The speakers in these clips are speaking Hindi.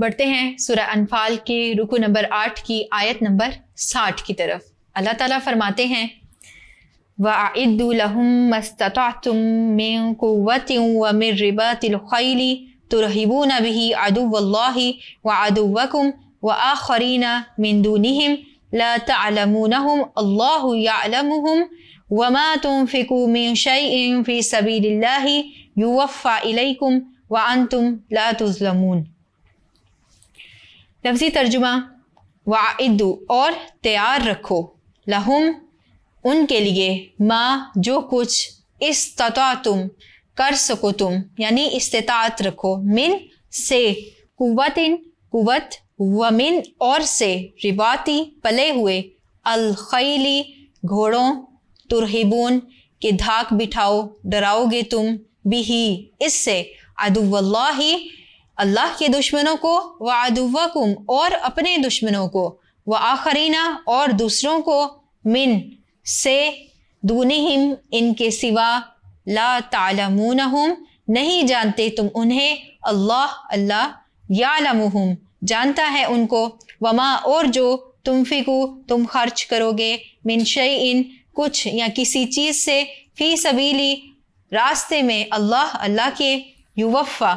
बढ़ते हैं सूर्य अनफाल के रुकु नंबर आठ की आयत नंबर साठ की तरफ अल्लाह ताला फरमाते हैं वादुलहमस्तुमिल व लमूनहम वमा तुम युवफ़ा व अन तुम लफजी तर्जुमा वादू और तैयार रखो लहुम उनके लिए माँ जो कुछ तता तुम कर सको तुम यानी इस्तात रखो मिन से कुत व मिन और से रिवाती पले हुए अलखैली घोड़ों तुरहिबून के धाक बिठाओ डराओगे तुम भी इससे अदुल्ला ही अल्लाह के दुश्मनों को व अदुवकुम और अपने दुश्मनों को व आखरीना और दूसरों को मिन से दूनहिम इनके सिवा ला तालमून नहीं जानते तुम उन्हें अल्लाह अल्लाह यालमुहुम जानता है उनको वमा और जो तुम फिकु तुम खर्च करोगे मिन इन कुछ या किसी चीज़ से फ़ी सबीली रास्ते में अल्लाह अल्लाह के युवफ़ा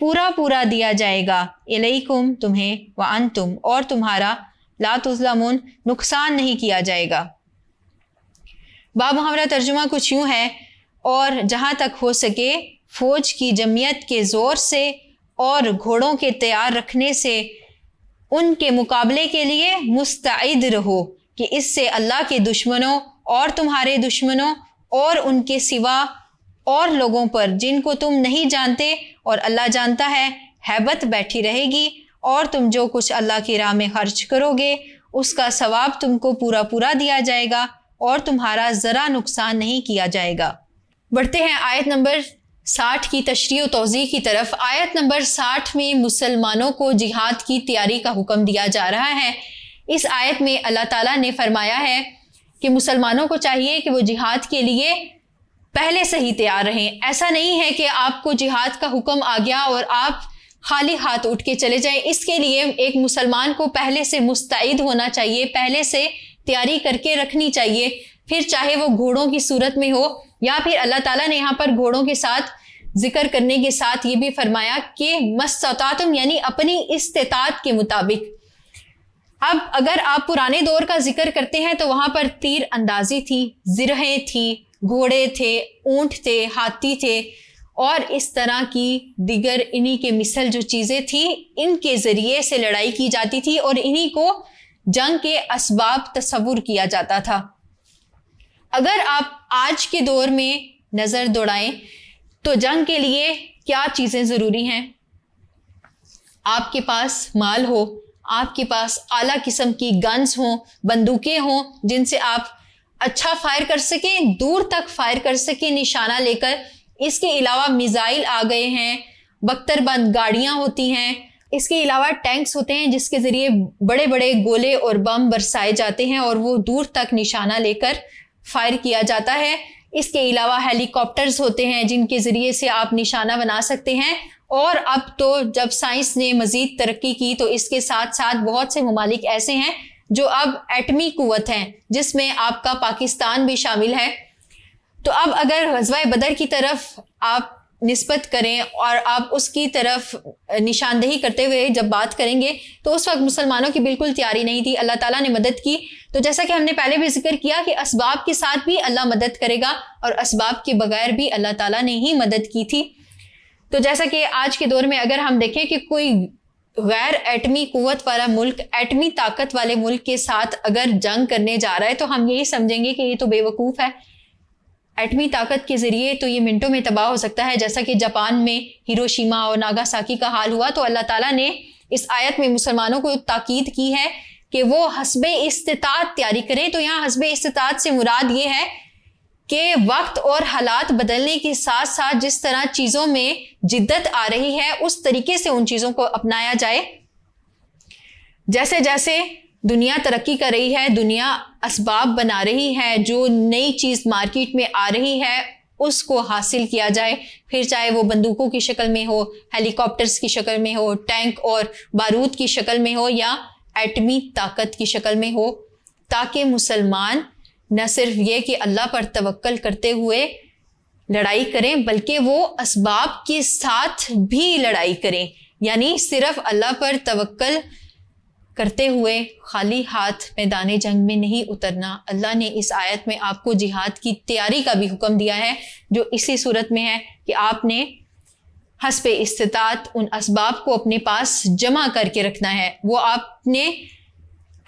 पूरा पूरा दिया जाएगा इलेकुम तुम्हें व अन तुम और तुम्हारा लातुजलामुन नुकसान नहीं किया जाएगा बाब हमारा तर्जुमा कुछ यूं है और जहाँ तक हो सके फ़ौज की जमीयत के ज़ोर से और घोड़ों के तैयार रखने से उनके मुकाबले के लिए मुस्तैद रहो कि इससे अल्लाह के दुश्मनों और तुम्हारे दुश्मनों और उनके सिवा और लोगों पर जिनको तुम नहीं जानते और अल्लाह जानता है हैबत बैठी रहेगी और तुम जो कुछ अल्लाह की राह में खर्च करोगे उसका सवाब तुमको पूरा पूरा दिया जाएगा और तुम्हारा ज़रा नुकसान नहीं किया जाएगा बढ़ते हैं आयत नंबर साठ की तशरी तोज़ी की तरफ आयत नंबर साठ में मुसलमानों को जिहाद की तैयारी का हुक्म दिया जा रहा है इस आयत में अल्लाह ताला ने फरमाया है कि मुसलमानों को चाहिए कि वो जिहाद के लिए पहले से ही तैयार रहें ऐसा नहीं है कि आपको जिहाद का हुक्म आ गया और आप खाली हाथ उठ के चले जाएं इसके लिए एक मुसलमान को पहले से मुस्तैद होना चाहिए पहले से तैयारी करके रखनी चाहिए फिर चाहे वो घोड़ों की सूरत में हो या फिर अल्लाह ताला ने यहाँ पर घोड़ों के साथ जिक्र करने के साथ ये भी फरमाया कि मस्तातम यानी अपनी इस्तात के मुताबिक अब अगर आप पुराने दौर का जिक्र करते हैं तो वहाँ पर तीर अंदाजी थी जिरहें थी घोड़े थे ऊंट थे हाथी थे और इस तरह की दिगर इन्हीं के मिसल जो चीज़ें थी इनके ज़रिए से लड़ाई की जाती थी और इन्हीं को जंग के इसबाब तस्वुर किया जाता था अगर आप आज के दौर में नज़र दौड़ाएं तो जंग के लिए क्या चीज़ें ज़रूरी हैं आपके पास माल हो आपके पास आला किस्म की गन्स हों बंदूकें हों जिनसे आप अच्छा फायर कर सकें दूर तक फायर कर सकें निशाना लेकर इसके अलावा मिज़ाइल आ गए हैं बख्तरबंद गाड़ियाँ होती हैं इसके अलावा टैंक्स होते हैं जिसके ज़रिए बड़े बड़े गोले और बम बरसाए जाते हैं और वो दूर तक निशाना लेकर फायर किया जाता है इसके अलावा हेलीकॉप्टर्स होते हैं जिनके ज़रिए से आप निशाना बना सकते हैं और अब तो जब साइंस ने मज़ीद तरक्की की तो इसके साथ साथ बहुत से ममालिक ऐसे हैं जो अब एटमी कुत है जिसमें आपका पाकिस्तान भी शामिल है तो अब अगर गजवा बदर की तरफ आप नस्बत करें और आप उसकी तरफ निशानदेही करते हुए जब बात करेंगे तो उस वक्त मुसलमानों की बिल्कुल तैयारी नहीं थी अल्लाह ताला ने मदद की तो जैसा कि हमने पहले भी जिक्र किया कि इसबाब के साथ भी अल्लाह मदद करेगा और इसबाब के बगैर भी अल्लाह ताला ने ही मदद की थी तो जैसा कि आज के दौर में अगर हम देखें कि कोई गैर एटमी कुत वाला मुल्क एटमी ताकत वाले मुल्क के साथ अगर जंग करने जा रहा है तो हम यही समझेंगे कि ये तो बेवकूफ़ है एटमी ताकत के ज़रिए तो ये मिनटों में तबाह हो सकता है जैसा कि जापान में हिरोशिमा और नागासाकी का हाल हुआ तो अल्लाह ताला ने इस आयत में मुसलमानों को ताकीद की है कि वो हसब इस्तात तैयारी करें तो यहाँ हसब इस्तात से मुराद ये है कि वक्त और हालात बदलने के साथ साथ जिस तरह चीज़ों में जिद्दत आ रही है उस तरीके से उन चीज़ों को अपनाया जाए जैसे जैसे दुनिया तरक्की कर रही है दुनिया इसबाब बना रही है जो नई चीज़ मार्केट में आ रही है उसको हासिल किया जाए फिर चाहे वो बंदूकों की शक्ल में हो हेलीकॉप्टर्स की शक्ल में हो टैंक और बारूद की शक्ल में हो या एटमी ताकत की शक्ल में हो ताकि मुसलमान न सिर्फ ये कि अल्लाह पर तवक्ल करते हुए लड़ाई करें बल्कि वो इसबाब के साथ भी लड़ाई करें यानी सिर्फ अल्लाह पर तवक्ल करते हुए खाली हाथ मैदान जंग में नहीं उतरना अल्लाह ने इस आयत में आपको जिहाद की तैयारी का भी हुक्म दिया है जो इसी सूरत में है कि आपने हसब इस्तात उन इसबाब को अपने पास जमा करके रखना है वो आपने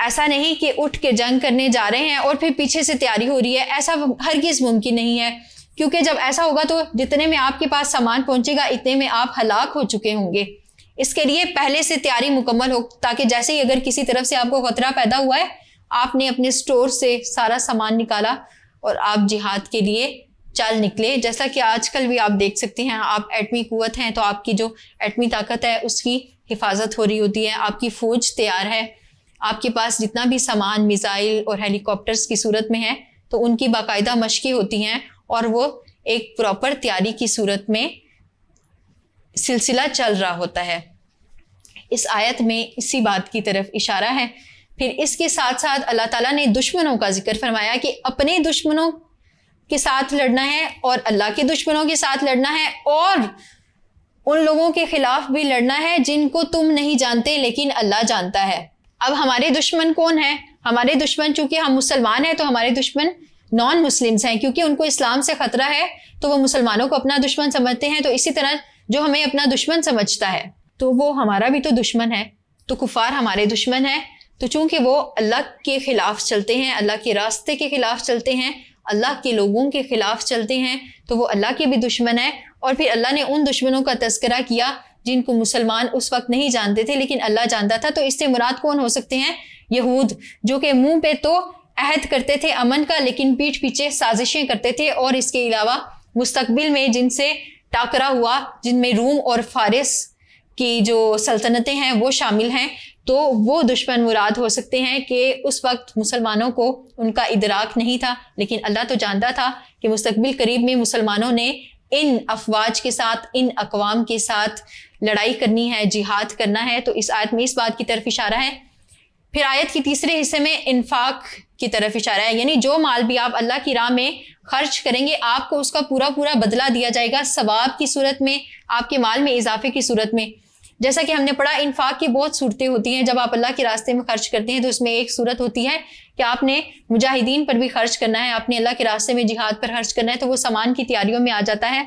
ऐसा नहीं कि उठ के जंग करने जा रहे हैं और फिर पीछे से तैयारी हो रही है ऐसा हर किस मुमकिन नहीं है क्योंकि जब ऐसा होगा तो जितने में आपके पास सामान पहुंचेगा इतने में आप हलाक हो चुके होंगे इसके लिए पहले से तैयारी मुकम्मल हो ताकि जैसे ही अगर किसी तरफ से आपको खतरा पैदा हुआ है आपने अपने स्टोर से सारा सामान निकाला और आप जिहाद के लिए चल निकले जैसा कि आजकल भी आप देख सकते हैं आप एटमी कुत हैं तो आपकी जो एटमी ताकत है उसकी हिफाजत हो रही होती है आपकी फ़ौज तैयार है आपके पास जितना भी सामान मिसाइल और हेलीकॉप्टर्स की सूरत में है तो उनकी बाकायदा मशक़ें होती हैं और वो एक प्रॉपर तैयारी की सूरत में सिलसिला चल रहा होता है इस आयत में इसी बात की तरफ इशारा है फिर इसके साथ साथ अल्लाह ताला ने दुश्मनों का जिक्र फरमाया कि अपने दुश्मनों के साथ लड़ना है और अल्लाह के दुश्मनों के साथ लड़ना है और उन लोगों के खिलाफ भी लड़ना है जिनको तुम नहीं जानते लेकिन अल्लाह जानता है अब हमारे दुश्मन कौन है हमारे दुश्मन चूंकि हम मुसलमान हैं तो हमारे दुश्मन नॉन मुस्लिम्स हैं क्योंकि उनको इस्लाम से खतरा है तो वो मुसलमानों को अपना दुश्मन समझते हैं तो इसी तरह जो हमें अपना दुश्मन समझता है तो वो हमारा भी तो दुश्मन है तो कुफार हमारे दुश्मन है तो चूंकि वो अल्लाह के ख़िलाफ़ चलते हैं अल्लाह के रास्ते के ख़िलाफ़ चलते हैं अल्लाह के लोगों के ख़िलाफ़ चलते हैं तो वो अल्लाह के भी दुश्मन है और फिर अल्लाह ने उन दुश्मनों का तस्करा किया जिनको मुसलमान उस वक्त नहीं जानते थे लेकिन अल्लाह जानता था तो इससे मुराद कौन हो सकते हैं यहूद जो कि मुंह पे तो अहद करते थे अमन का लेकिन पीठ पीछे साजिशें करते थे और इसके अलावा मुस्तबिल में जिनसे टाकरा हुआ जिनमें रूम और फारिस की जो सल्तनतें हैं वो शामिल हैं तो वो दुश्मन मुराद हो सकते हैं कि उस वक्त मुसलमानों को उनका इदराक नहीं था लेकिन अल्लाह तो जानता था कि मुस्तबिल करीब में मुसलमानों ने इन अफवाज के साथ इन अकवाम के साथ लड़ाई करनी है जिहाद करना है तो इस आयत में इस बात की तरफ इशारा है फिर आयत के तीसरे हिस्से में इन्फाक की तरफ इशारा है यानी जो माल भी आप अल्लाह की राह में खर्च करेंगे आपको उसका पूरा पूरा बदला दिया जाएगा सवाब की सूरत में आपके माल में इजाफे की सूरत में जैसा कि हमने पढ़ा इन्फाक की बहुत सूरतें होती हैं जब आप अल्लाह के रास्ते में खर्च करते हैं तो उसमें एक सूरत होती है कि आपने मुजाहिदीन पर भी खर्च करना है आपने अल्लाह के रास्ते में जिहाद पर खर्च करना है तो वो सामान की तैयारियों में आ जाता है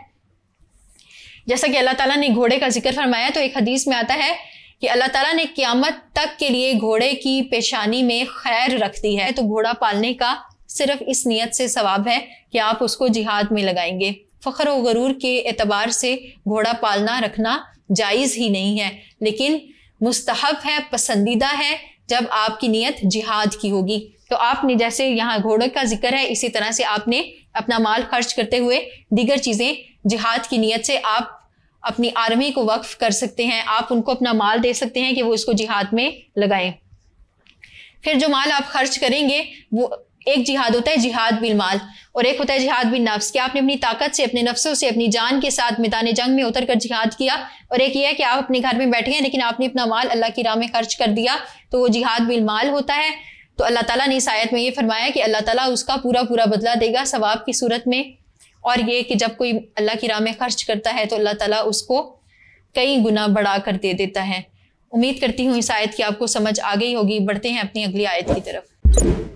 जैसा कि अल्लाह तला ने घोड़े का जिक्र फरमाया तो एक हदीस में आता है कि अल्लाह तला ने क़्यामत तक के लिए घोड़े की पेशानी में खैर रख दी है तो घोड़ा पालने का सिर्फ इस नीयत से सवाब है कि आप उसको जिहाद में लगाएंगे फ़ख्र व गरूर के एतबार से घोड़ा पालना रखना जायज़ ही नहीं है लेकिन मुस्तहब है पसंदीदा है जब आपकी नीयत जिहाद की होगी तो आपने जैसे यहाँ घोड़े का जिक्र है इसी तरह से आपने अपना माल खर्च करते हुए दीगर चीज़ें जिहाद की नीयत से आप अपनी आर्मी को वक्फ कर सकते हैं आप उनको अपना माल दे सकते हैं कि वो इसको जिहाद में लगाएं फिर जो माल आप खर्च करेंगे वो एक जिहाद होता है जिहाद बिल माल और एक होता है जिहाद बिल नफ्स कि आपने अपनी ताकत से अपने नफ्सों से अपनी जान के साथ मैदान जंग में उतर कर जिहाद किया और एक ये है कि आप अपने घर में बैठे हैं लेकिन आपने अपना माल अल्लाह की राह में खर्च कर दिया तो वो जिहाद बिल माल होता है तो अल्लाह तला ने इस आयत में ये फरमाया कि अल्लाह तला उसका पूरा पूरा बदला देगा सवाब की सूरत में और ये कि जब कोई अल्लाह की राह में खर्च करता है तो अल्लाह तला उसको कई गुना बढ़ा कर दे देता है उम्मीद करती हूँ इस आयत की आपको समझ आ गई होगी बढ़ते हैं अपनी अगली आयत की तरफ